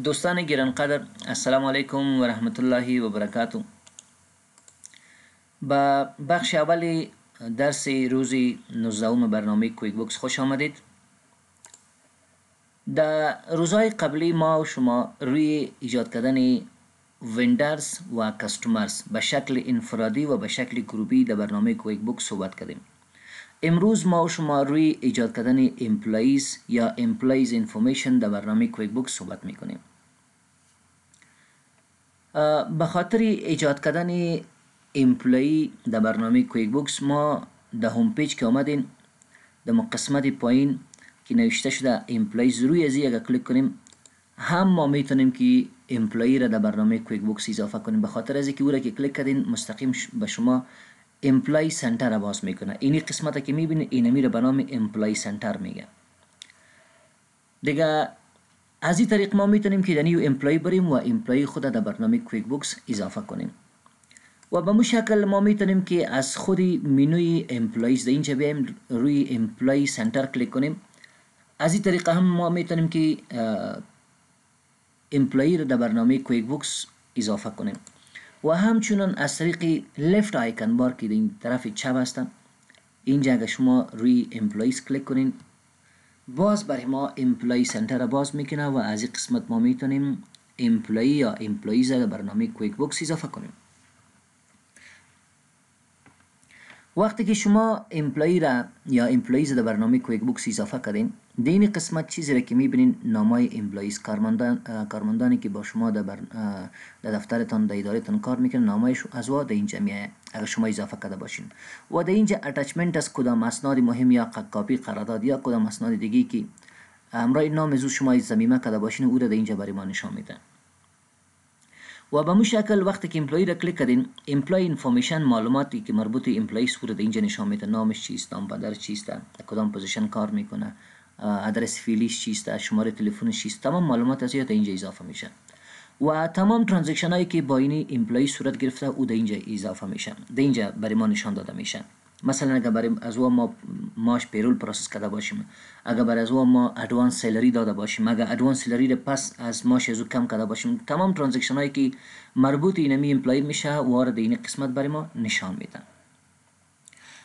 دوستان گران قدر السلام علیکم و رحمت الله و برکاتو با بخش اول درس روز 19 برنامه کویک بوکس خوش آمدید در روزهای قبلی ما و شما روی ایجاد کردن ویندرز و کستومرز به شکل انفرادی و به شکل گروهی در برنامه کویک بوکس صحبت کردیم امروز ما و شما روی ایجاد کردن امپلایز یا امپلایز انفورمیشن در برنامه کویک بوکس صحبت میکنیم به خاطر ایجاد کردن امپلای در برنامه کویک بوکس ما در هوم پیج که آمدین در قسمت پایین که نوشته شده امپلایز روی از اگر کلیک کنیم هم ما میتونیم که امپلای را در برنامه کویک بوکس اضافه کنیم به خاطر از که او را که کلیک کردین مستقیم به شما امپلای سنتر باز میکنه اینی قسمت که میبینه این رو به نام امپلای سنتر میگه دیگه از این طریق ما میتونیم که دنیو امپلای بریم و امپلای خود در برنامه کویک بوکس اضافه کنیم و به مو شکل ما میتونیم که از خود منوی امپلایز در اینجا بیایم روی امپلای سنتر کلیک کنیم از این طریق هم ما میتونیم که امپلای رو در برنامه کویک بوکس اضافه کنیم و همچنان از طریق لفت آیکن بار که این طرف چپ هستن اینجا اگر شما روی امپلایز کلیک کنین باز برای ما امپلای سنتر را باز میکنه و از این قسمت ما میتونیم امپلای یا امپلایز را برنامه کویک بوکس اضافه کنیم وقتی که شما امپلایی را یا امپلاییز در برنامه کویک بوکس اضافه کردین دین قسمت چیزی را که میبینین نامای امپلاییز کارمندان کارمندانی که با شما در, بر... در دفترتان در ادارتان کار میکنن نامایش از وا در اینجا میایه اگر شما اضافه کرده باشین و در اینجا اتچمنت از کدام اسناد مهم یا کپی قرارداد یا کدام اسناد دیگی که امرای نام زو شما زمیمه کرده باشین او را در اینجا برای ما نشان و به شکل وقتی که امپلوی را کلیک کردین امپلوی انفورمیشن معلوماتی که مربوط امپلوی صورت اینجا نشان میده نامش چیست نام پدر چیست در کدام پوزیشن کار میکنه ادرس فیلیش چیست شماره تلفن چیست تمام معلومات از اینجا اضافه میشه و تمام ترانزکشن هایی که با این امپلوی صورت گرفته او در اینجا اضافه میشه در اینجا برای ما نشان داده میشه مثلا اگر برای از ما ماش پیرول پروسس کرده باشیم اگر برای از او ما ادوانس سیلری داده باشیم اگر ادوانس سیلری پس از ماش از کم کرده باشیم تمام ترانزکشن هایی که مربوط اینمی امپلای میشه وارد این قسمت برای ما نشان میدن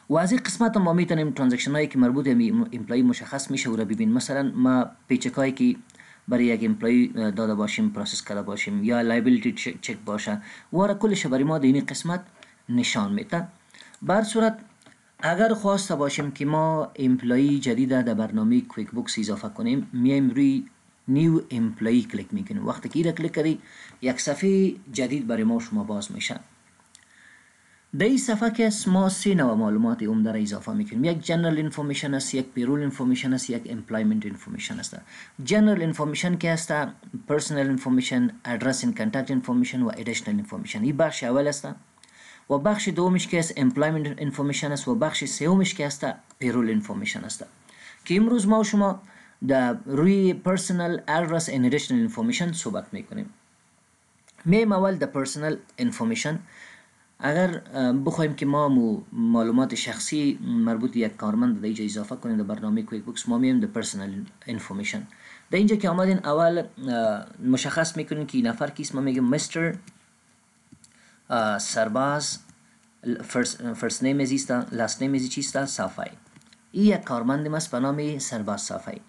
و از این قسمت ما میتونیم ترانزکشن هایی که مربوط امپلای مشخص میشه و را ببین مثلا ما پیچک هایی که برای یک امپلای داده باشیم پروسس کرده باشیم یا لایبیلیتی چک باشه وارد کلش برای ما در این قسمت نشان میده بر صورت اگر خواسته باشیم که ما امپلایی جدید در برنامه کویک بوکس اضافه کنیم میایم روی نیو امپلای کلیک میکنیم وقتی که کلیک کردی یک صفحه جدید برای ما شما باز میشه در این صفحه که ما سه نوع معلومات اوم را اضافه میکنیم یک جنرال انفورمیشن است یک پیرول انفورمیشن است یک امپلایمنت انفورمیشن است جنرال انفورمیشن که است پرسنل انفورمیشن ادرس ان کانتاکت انفورمیشن و ادیشنال انفورمیشن این بخش اول است و بخش دومش که است امپلایمنت انفورمیشن است و بخش سومش که است پیرول انفورمیشن است که امروز ما شما در روی پرسنل ادرس and additional انفورمیشن صحبت میکنیم میم اول در پرسنل انفورمیشن اگر بخوایم که ما مو معلومات شخصی مربوط یک کارمند در اینجا اضافه کنیم در برنامه کویک بوکس ما میم در پرسنل انفورمیشن در اینجا که آمدین اول مشخص میکنین که نفر کیست ما میگیم مستر سرباز فرست نیم ازیستا لاست نیم ازی چیستا صافی ای یک کارمند ماست به نام سرباز صافی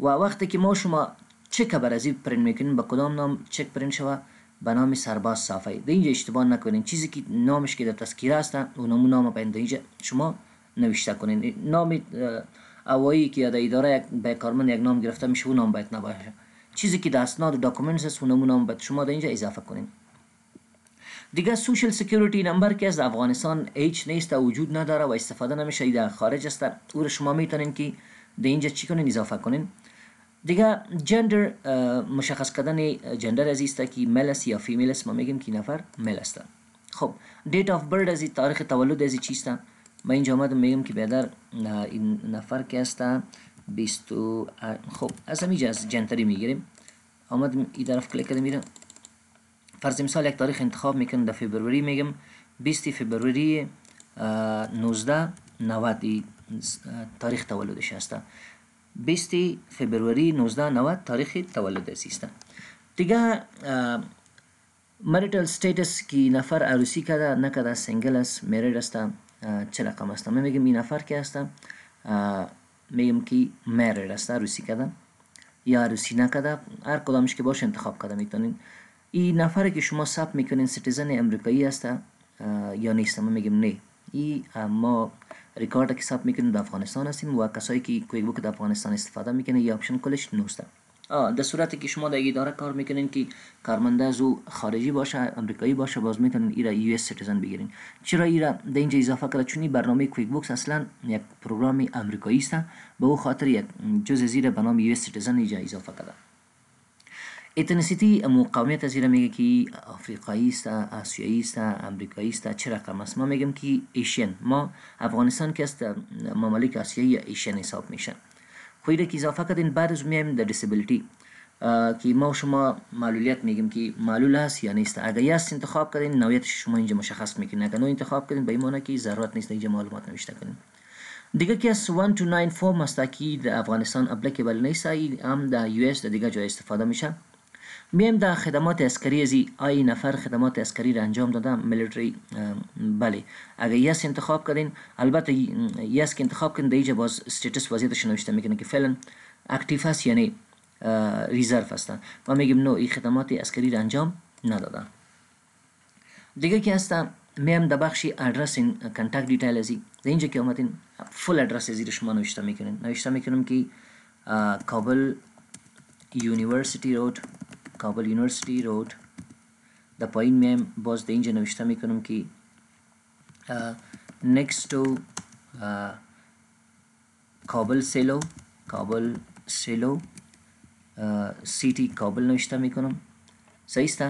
و وقتی که ما شما چک بر از پرین میکنین به کدام نام چک پرین شوه به نام سرباز صافی در اینجا اشتباه نکنین چیزی که نامش که در تذکیره است نامو نام به اینجا شما نوشته کنین نام اوایی که در اداره یک به کارمند یک نام گرفته میشه و نام باید نباشه چیزی که دستناد اسناد و داکومنتس است نام باید شما در اینجا اضافه کنین دیگه سوشل سکیوریتی نمبر که از افغانستان هیچ نیست و وجود نداره و استفاده نمیشه در خارج است او رو شما میتونین که در اینجا چی کنین اضافه کنین دیگه جندر مشخص کردن جندر از است که مل است یا فیمیل است ما میگیم که نفر مل است خب دیت آف برد از تاریخ تولد از چیست ما اینجا آمدم میگم که بیادر این نفر که است بیستو خب از همیجا از جنتری میگیریم آمدم این طرف کلیک کرده میرم فرض مثال یک تاریخ انتخاب میکنم در فبروری میگم 20 فبروری 1990 تاریخ تولدش هسته 20 فبروری 1990 تاریخ تولدش است دیگه مریتال استیتس کی نفر عروسی کرده نکرده سنگل است میرید است چه رقم است من میگم این نفر که است میگم که میرید است عروسی کرده یا عروسی نکرده هر کدامش که باشه انتخاب کرده میتونین این نفره که شما ثبت میکنین سیتیزن امریکایی هست یا نیست ما میگیم نه ای ما ریکارد که ثبت میکنیم در افغانستان هستیم و کسایی که کویک بوک در افغانستان استفاده میکنه یا اپشن کلش نوسته در صورت که شما در اداره کار میکنین که کارمنده از او خارجی باشه امریکایی باشه باز میتونین ایرا یو اس سیتیزن بگیرین چرا ایرا در اضافه کرده چون برنامه کویک بوکس اصلا یک پروگرام امریکایی است به او خاطر یک جزء زیر به نام یو اینجا اضافه کرده اتنسیتی مقاومت زیرا میگه که آفریقایی است آسیایی است امریکایی است چه رقم است ما میگم که ایشین ما افغانستان که است ممالک آسیایی یا ایشین حساب میشه خویره که اضافه کردین بعد از میایم در دیسیبیلیتی که ما شما معلولیت میگیم که معلول هست یا نیست اگر یست انتخاب کردین نویت شما اینجا مشخص میکنین اگر نو انتخاب کردین به این معنی که ضرورت نیست اینجا معلومات نوشته کنین دیگه که از 1 to 9 فرم است که در افغانستان اپلیکیبل نیست هم در یو اس دیگه جای استفاده میشه میم در خدمات اسکری از آی نفر خدمات اسکری را انجام دادم ملیتری بله اگه یس انتخاب کردین البته یس که انتخاب کردین دیگه باز ستیتس وضعیتش نوشته میکنه که فعلا اکتیف هست یعنی ریزرف هستن و میگیم نو این خدمات اسکری را انجام ندادن دیگه که هستن میم در بخش ادرس این کانتاکت دیتیل ازی در اینجا که اومدین فول ادرس ازی رو شما نوشته میکنین نوشته میکنم که کابل یونیورسیتی رود کابل یونیورسٹی روڈ the point name was the engine نوشتمې کوم کې next to uh, کابل سیلو کابل سیلو سیټي کابل نوشتمې کوم صحیح است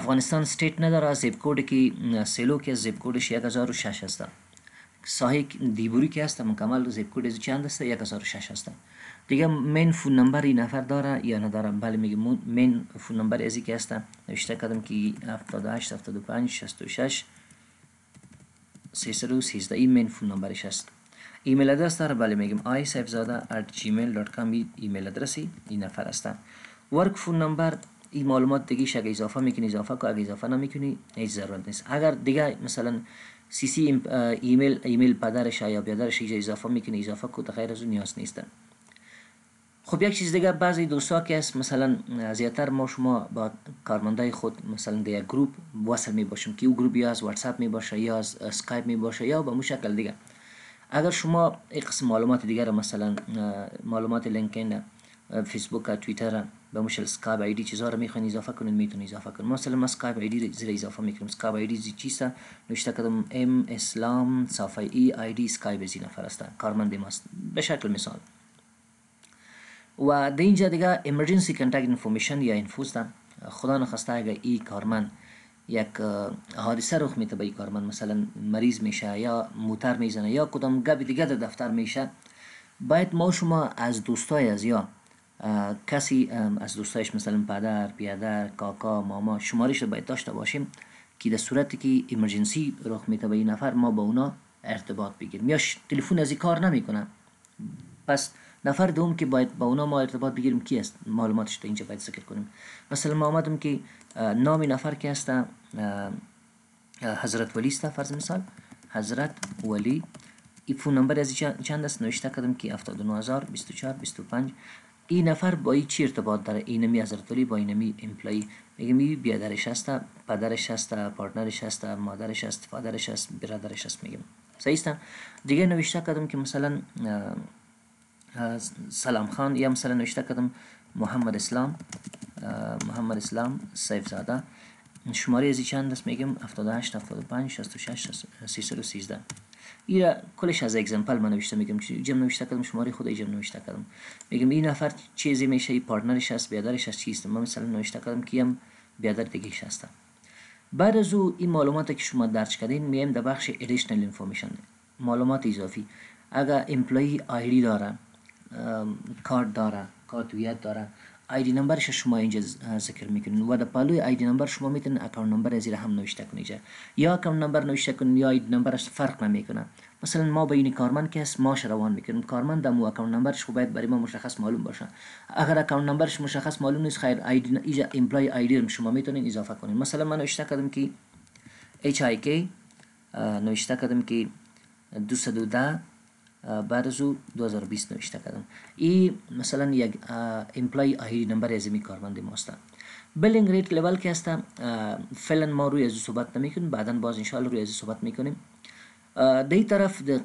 افغانستان سټیټ نه دره زیب کوډ کې سیلو کې زیب کوډ 1660 صحیح دیبوری که هستم مکمل زیپ کد چند است شش هستم دیگه من فون نمبر این نفر داره یا نداره بله میگه من فون نمبر ازی که هستم نوشته کردم که 78 75 66 313 این من فون نمبرش هست ایمیل ادرس داره بله میگم آی سیفزاده at gmail.com ایمیل ادرسی این نفر هستم ورک فون نمبر این معلومات دیگه اگه اضافه میکنی اضافه کو اگه اضافه نمیکنی هیچ ضرورت نیست اگر دیگه مثلا سی سی ایمیل ایمیل پدرش یا بیادرش اضافه میکنه اضافه کو غیر از نیاز نیستن خب یک چیز دیگه بعضی دوستا که است مثلا زیاتر ما شما با کارمندای خود مثلا در یک گروپ وصل می باشیم که او گروپ یا از واتساپ می باشه یا از اسکایپ می باشه یا به مشکل شکل دیگه اگر شما یک قسم معلومات دیگر مثلا معلومات لینکدین فیسبوک توییتر به مشل آی ایدی چیزا رو میخواین اضافه کنین میتونین اضافه کنین مثلا ما آی ایدی زیر اضافه میکنیم اسکاب ایدی زی چیستا نوشته کردم ام اسلام صفحه ای ایدی اسکایب زی نفر است کارمند ماست به شکل مثال و در اینجا دیگه ایمرجنسی کانتاکت انفورمیشن یا انفوز خدا نخواسته اگر ای کارمند یک حادثه رخ میده به ای کارمند مثلا مریض میشه یا موتر میزنه یا کدام گپ دیگه دفتر میشه باید ما شما از دوستای از یا کسی از دوستایش مثلا پدر پیادر کاکا ماما شمارش رو باید داشته باشیم که در صورتی که ایمرجنسی رخ میده به این نفر ما با اونا ارتباط بگیریم یا تلفن از این کار نمی‌کنه. پس نفر دوم که باید با اونا ما ارتباط بگیریم کی است معلوماتش رو اینجا باید ذکر کنیم مثلا ما آمدم که نام نفر که هست حضرت ولی است فرض مثال حضرت ولی این فون نمبر از چند است نوشته کردم که 79024 25 این نفر با این چی ارتباط داره اینمی حضرت علی با اینمی امپلایی میگه می بیادرش هست پدرش هست پارتنرش هست مادرش هست فادرش هست برادرش هست میگم صحیح دیگه نوشته کردم که مثلا سلام خان یا مثلا نوشته کردم محمد اسلام محمد اسلام سیف زاده شماره ازی چند است میگم 78 75 66 313 اینا کلش از اگزمپل من نوشته میگم جمع نوشته کردم شماره خود جمع نوشته کردم میگم این نفر چیزی میشه این پارتنرش هست بیادرش هست چیست من مثلا نوشته کردم که هم بیادر دیگه هستم بعد از او این معلومات که شما درج کردین میم در بخش ادیشنال انفورمیشن معلومات اضافی اگر امپلوی آیدی داره کارت داره کارت ویت داره نمبر نمبرش شما اینجا ذکر میکنین و در پالوی آیدی نمبر شما میتونین اکاونت نمبر از هم نوشته کنین یا اکاونت نمبر نوشته کنین یا آیدی نمبرش فرق نمیکنه مثلا ما به این کارمند که هست ماش روان میکنیم کارمند دمو اکاونت نمبرش خب باید برای ما مشخص معلوم باشه اگر اکاونت نمبرش مشخص معلوم نیست خیر آیدی اینجا دی آیدی شما میتونین اضافه کنین مثلا من نوشته کردم که HIK نوشته کردم که 210 بعد از او 2020 نوشته کردم این مثلا یک امپلای آهی نمبر از می کارمند ماست بلینگ ریت لیول که هستم فعلا ما روی از صحبت نمیکنیم بعدا باز انشاءال روی از صحبت میکنیم دی طرف ده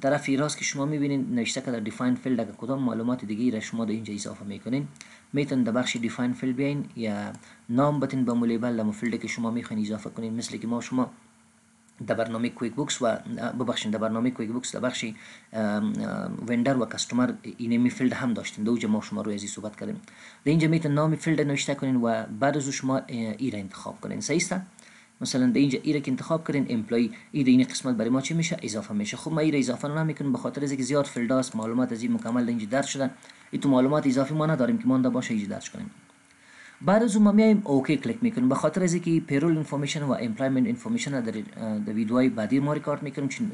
طرف راست که شما میبینید نوشته که در دیفاین فیلد اگر کدام معلومات دیگه را شما در اینجا اضافه میکنین میتون در بخش دیفاین فیلد بیاین یا نام بتین به مولیبل لیبل فیلد که شما میخواین اضافه کنین مثل که ما شما د برنامه کویک بوکس و ببخشید در برنامه کویک بوکس در بخش وندر و کاستومر اینمی فیلد هم داشتیم دو ما شما رو ازی صحبت کردیم در اینجا میتون نام فیلد نوشته کنین و بعد از شما ای انتخاب کنین صحیح مثلا به اینجا ایر که انتخاب کردین امپلوی ای این قسمت برای ما چی میشه اضافه میشه خب ما ای اضافه نمیکنیم به خاطر اینکه زیاد فیلد است معلومات از این مکمل در اینجا شدن ای تو معلومات اضافی ما نداریم که ما باشه ایجاد بعد از اون ما میایم اوکی کلیک میکنیم به خاطر از اینکه پیرول انفورمیشن و امپلایمنت انفورمیشن در در ویدیوهای بعدی ما ریکارد میکنیم چون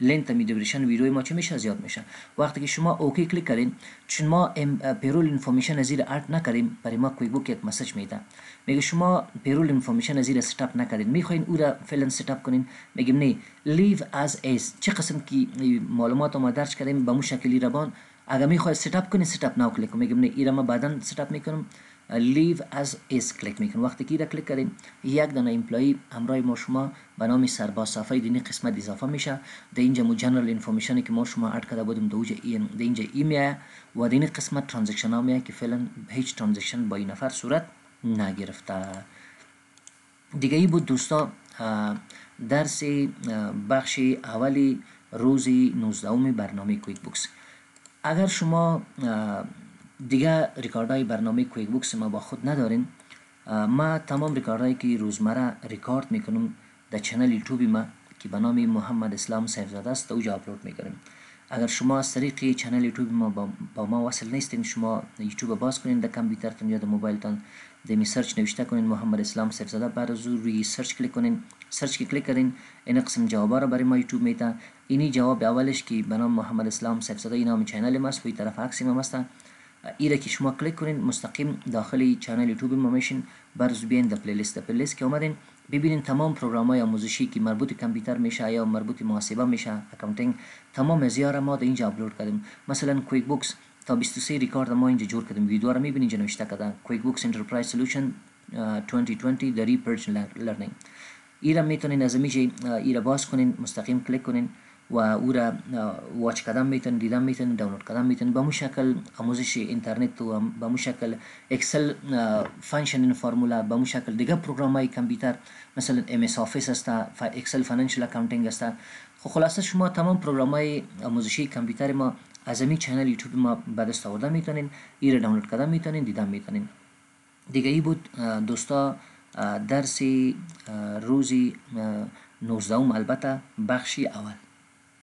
لنت می دوریشن ویدیو ما چه میشه زیاد میشه وقتی که شما اوکی کلیک کردین چون ما پیرول انفورمیشن زیر ارد نکردیم برای ما کوی بوک یک مسج میده میگه شما پیرول انفورمیشن زیر ست اپ نکردین میخواین اورا را ست اپ کنین میگیم نه لیو از اس چه قسم کی معلومات ما درج کردیم به مو شکلی روان اگر ست اپ کنین اپ ناو کلیک میگم نه ایرا بعدن ست اپ میکنم لیو از اس کلیک میکن وقتی که را کلیک کردیم یک دانه ایمپلایی همراه ما شما به نام سرباز صفحه دینی قسمت اضافه میشه در اینجا مو جنرال انفورمیشنی که ما شما اد کرده بودیم دو این e در اینجا ای میه و دینی قسمت ترانزکشن ها که فعلا هیچ ترانزکشن با این نفر صورت نگرفته دیگه ای بود دوستا درس بخش اولی روزی 19 برنامه کویک بوکس اگر شما دیگه های برنامه کویک بوکس ما با خود ندارین ما تمام هایی که روزمره ریکارد میکنم در چنل یوتیوب ما که به نام محمد اسلام سیفزاده است اوجا اپلود میکنیم اگر شما از طریق چنل یوتیوب ما با, ما وصل نیستین شما یوتیوب باز کنین در کامپیوترتون یا در موبایلتان دمی سرچ نوشته کنین محمد اسلام سیفزاده بعد از روی سرچ کلیک کنین سرچ کی کلیک کردین این قسم جوابا را برای ما یوتیوب میده اینی جواب اولش که به نام محمد اسلام سیفزاده اینا می چنل ما سوی طرف عکس ما هستن ایره که شما کلیک کنین مستقیم داخل چنل یوتیوب ما میشین برز بیاین در پلیلیست پلیلیست که اومدین ببینین تمام پروگرام های آموزشی که مربوط کامپیوتر میشه یا مربوط محاسبه میشه اکاونتینگ تمام زیار ما در اینجا اپلود کردیم مثلا کویک بوکس تا 23 ریکارد ما اینجا جور کردیم ویدیو را میبینین اینجا نوشته کردن کویک بوکس انترپرایز سولوشن 2020 در ریپرچ لرنینگ ایرا میتونین از میجی ایرا باز کنین مستقیم کلیک کنین و او را واچ کردن میتون دیدن میتون دانلود کردن میتون به شکل آموزش اینترنت و به شکل اکسل فانکشن این فرمولا به شکل دیگه پروگرام های کامپیوتر مثلا ام اس آفیس است اکسل فینانشل اکاونتینگ است خب خلاصه شما تمام پروگرام های آموزشی کامپیوتر ما از این چنل یوتیوب ما به دست آورده میتونین ای دانلود کردن میتونین دیدن میتونین دیگه ای بود دوستا درس روزی 19 البته بخشی اول